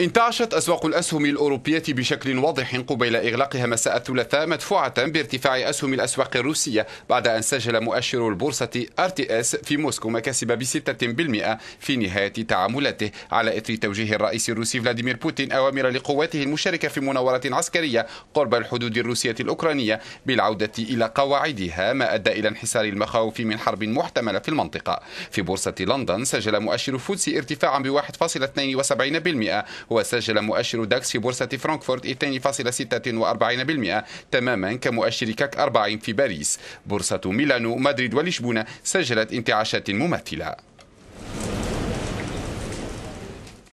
انتعشت أسواق الأسهم الأوروبية بشكل واضح قبيل إغلاقها مساء الثلاثاء مدفوعة بارتفاع أسهم الأسواق الروسية بعد أن سجل مؤشر البورصة اس في موسكو مكاسب ب 6% في نهاية تعاملاته على إثر توجيه الرئيس الروسي فلاديمير بوتين أوامر لقواته المشاركة في مناورة عسكرية قرب الحدود الروسية الأوكرانية بالعودة إلى قواعدها ما أدى إلى انحسار المخاوف من حرب محتملة في المنطقة في بورصة لندن سجل مؤشر فوتسي ارتفاعا ب 1.72% وسجل مؤشر داكس في بورصة فرانكفورت 2.46% تماما كمؤشر كاك 40 في باريس بورصة ميلانو مدريد ولشبونة سجلت انتعاشات مماثلة